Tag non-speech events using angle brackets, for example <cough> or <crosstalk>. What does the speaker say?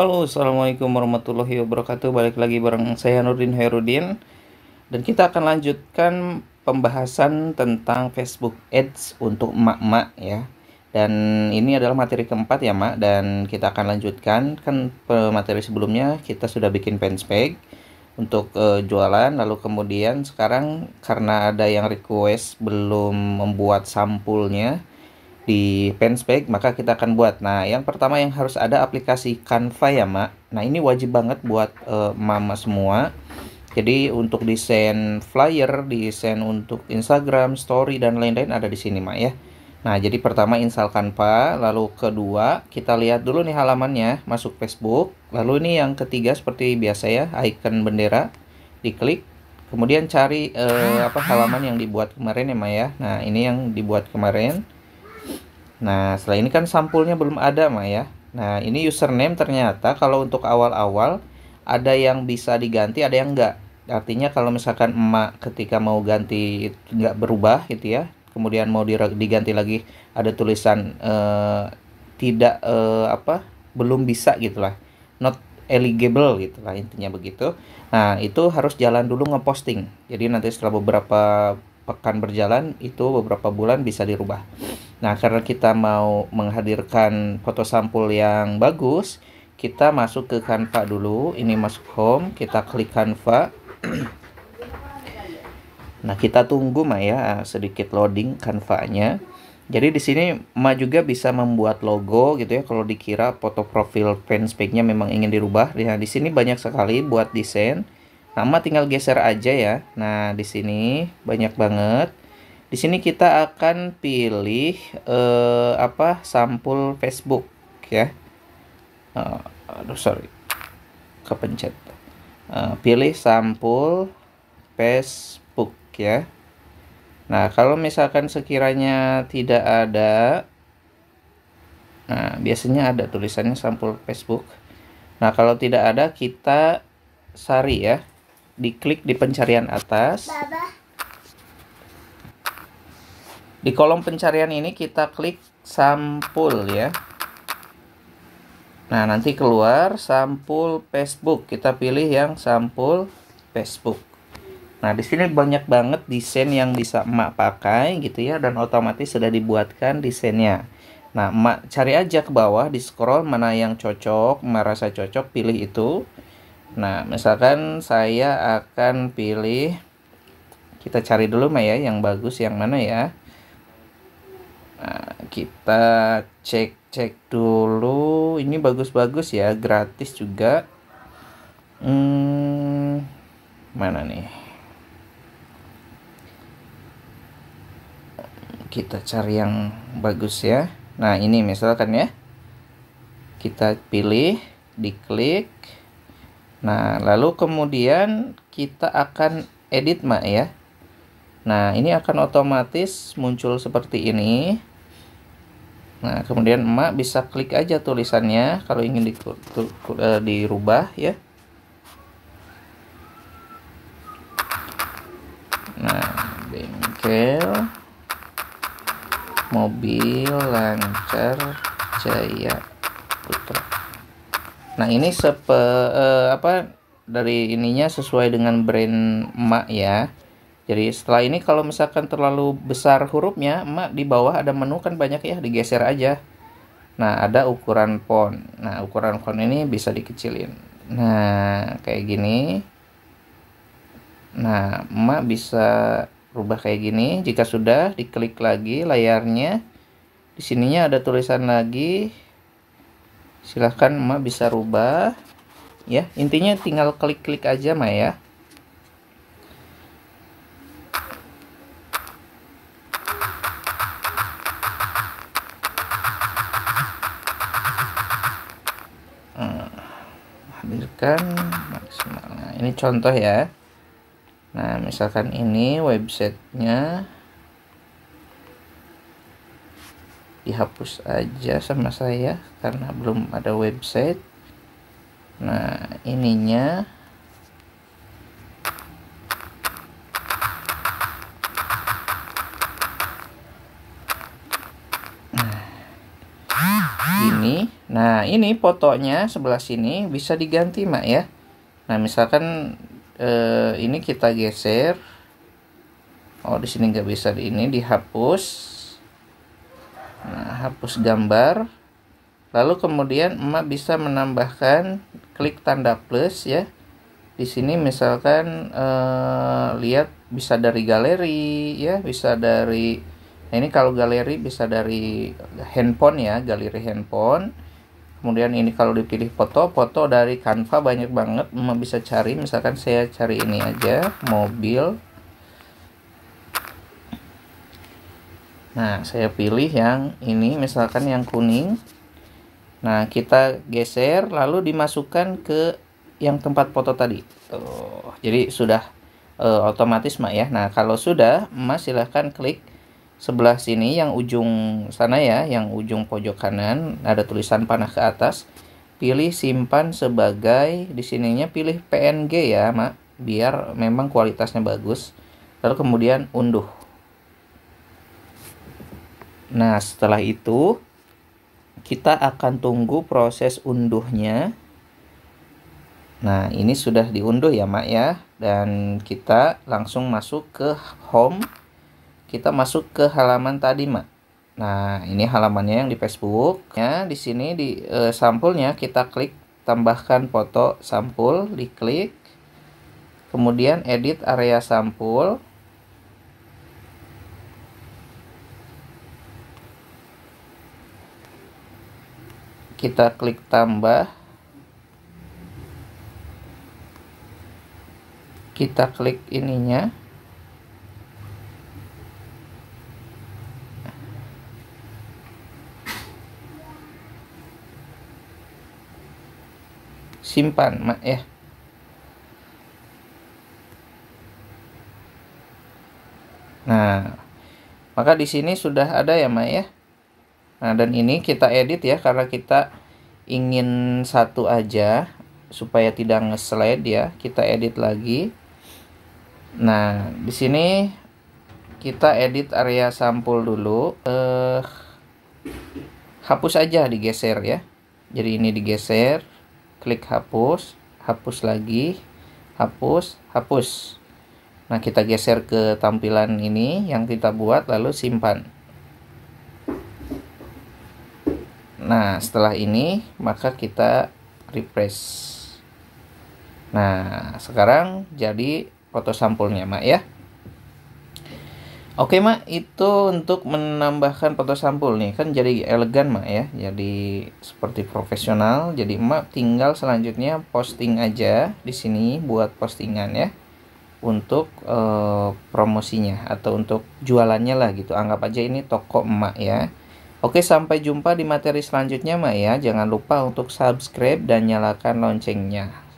Halo assalamualaikum warahmatullahi wabarakatuh Balik lagi bareng saya Nurdin Herudin Dan kita akan lanjutkan pembahasan tentang Facebook Ads untuk emak-emak ya Dan ini adalah materi keempat ya mak Dan kita akan lanjutkan Kan materi sebelumnya kita sudah bikin fanspage untuk uh, jualan lalu kemudian sekarang karena ada yang request belum membuat sampulnya di Penspec maka kita akan buat. Nah, yang pertama yang harus ada aplikasi Canva ya, Mak. Nah, ini wajib banget buat uh, mama semua. Jadi untuk desain flyer, desain untuk Instagram, story dan lain-lain ada di sini, Mak ya. Nah, jadi pertama install Canva, lalu kedua kita lihat dulu nih halamannya, masuk Facebook. Lalu ini yang ketiga seperti biasa ya, icon bendera diklik. Kemudian cari eh, apa halaman yang dibuat kemarin ya, Mak ya. Nah, ini yang dibuat kemarin. Nah, setelah ini kan sampulnya belum ada, ya Nah, ini username ternyata kalau untuk awal-awal ada yang bisa diganti, ada yang enggak. Artinya kalau misalkan emak ketika mau ganti enggak berubah gitu ya, kemudian mau diganti lagi ada tulisan eh, tidak eh, apa belum bisa gitulah, not eligible gitulah intinya begitu. Nah itu harus jalan dulu ngeposting. Jadi nanti setelah beberapa pekan berjalan itu beberapa bulan bisa dirubah. Nah, karena kita mau menghadirkan foto sampul yang bagus, kita masuk ke Canva dulu. Ini masuk home, kita klik Canva. <clears throat> nah, kita tunggu Maya sedikit loading Canva-nya. Jadi di sini Ma juga bisa membuat logo gitu ya kalau dikira foto profil fanspage-nya memang ingin dirubah. Nah, di sini banyak sekali buat desain. Nama tinggal geser aja ya. Nah, di sini banyak banget. Di sini kita akan pilih eh, apa sampul Facebook ya. Uh, aduh sorry, kepencet. Uh, pilih sampul Facebook ya. Nah kalau misalkan sekiranya tidak ada, nah biasanya ada tulisannya sampul Facebook. Nah kalau tidak ada kita sari ya, diklik di pencarian atas. Baba. Di kolom pencarian ini kita klik sampul ya. Nah, nanti keluar sampul Facebook. Kita pilih yang sampul Facebook. Nah, di sini banyak banget desain yang bisa emak pakai gitu ya dan otomatis sudah dibuatkan desainnya. Nah, emak cari aja ke bawah di scroll mana yang cocok, merasa cocok pilih itu. Nah, misalkan saya akan pilih kita cari dulu Maya yang bagus yang mana ya. Nah, kita cek-cek dulu. Ini bagus-bagus ya, gratis juga. Hmm, mana nih? Kita cari yang bagus ya. Nah, ini misalkan ya. Kita pilih, diklik. Nah, lalu kemudian kita akan edit, Mak ya. Nah, ini akan otomatis muncul seperti ini. Nah, kemudian emak bisa klik aja tulisannya kalau ingin di, tu, uh, dirubah ya. Nah, bengkel mobil lancar jaya putra. Nah, ini sepe uh, apa dari ininya sesuai dengan brand emak ya. Jadi setelah ini kalau misalkan terlalu besar hurufnya, emak di bawah ada menu kan banyak ya, digeser aja. Nah, ada ukuran font. Nah, ukuran font ini bisa dikecilin. Nah, kayak gini. Nah, emak bisa rubah kayak gini. Jika sudah, diklik lagi layarnya. Di sininya ada tulisan lagi. Silahkan emak bisa rubah. Ya, intinya tinggal klik-klik aja, emak ya. diberikan maksimal nah, ini contoh ya nah misalkan ini websitenya dihapus aja sama saya karena belum ada website nah ininya Nah, ini fotonya sebelah sini bisa diganti, Mak ya. Nah, misalkan eh, ini kita geser. Oh, di sini nggak bisa di ini dihapus. Nah, hapus gambar. Lalu kemudian emak bisa menambahkan klik tanda plus ya. Di sini misalkan eh, lihat bisa dari galeri ya, bisa dari Nah, ini kalau galeri bisa dari handphone ya, galeri handphone kemudian ini kalau dipilih foto foto dari Canva banyak banget mau bisa cari misalkan saya cari ini aja mobil nah saya pilih yang ini misalkan yang kuning nah kita geser lalu dimasukkan ke yang tempat foto tadi tuh jadi sudah e, otomatis mak ya nah kalau sudah mas silahkan klik sebelah sini yang ujung sana ya, yang ujung pojok kanan ada tulisan panah ke atas. Pilih simpan sebagai di sininya pilih PNG ya, Mak, biar memang kualitasnya bagus. Lalu kemudian unduh. Nah, setelah itu kita akan tunggu proses unduhnya. Nah, ini sudah diunduh ya, Mak ya. Dan kita langsung masuk ke home kita masuk ke halaman tadi, Mak. Nah, ini halamannya yang di Facebook. Ya, di sini di e, sampulnya kita klik tambahkan foto sampul, diklik. Kemudian edit area sampul. Kita klik tambah. Kita klik ininya. simpan mak ya nah maka di sini sudah ada ya Mak ya nah dan ini kita edit ya karena kita ingin satu aja supaya tidak ngeslide ya kita edit lagi nah di sini kita edit area sampul dulu eh hapus aja digeser ya jadi ini digeser klik hapus, hapus lagi, hapus, hapus. Nah, kita geser ke tampilan ini yang kita buat lalu simpan. Nah, setelah ini maka kita refresh. Nah, sekarang jadi foto sampulnya, Mak ya. Oke mak, itu untuk menambahkan foto sampul nih kan jadi elegan mak ya, jadi seperti profesional. Jadi mak tinggal selanjutnya posting aja di sini buat postingan ya untuk e, promosinya atau untuk jualannya lah gitu. Anggap aja ini toko emak ya. Oke, sampai jumpa di materi selanjutnya, Mak ya. Jangan lupa untuk subscribe dan nyalakan loncengnya.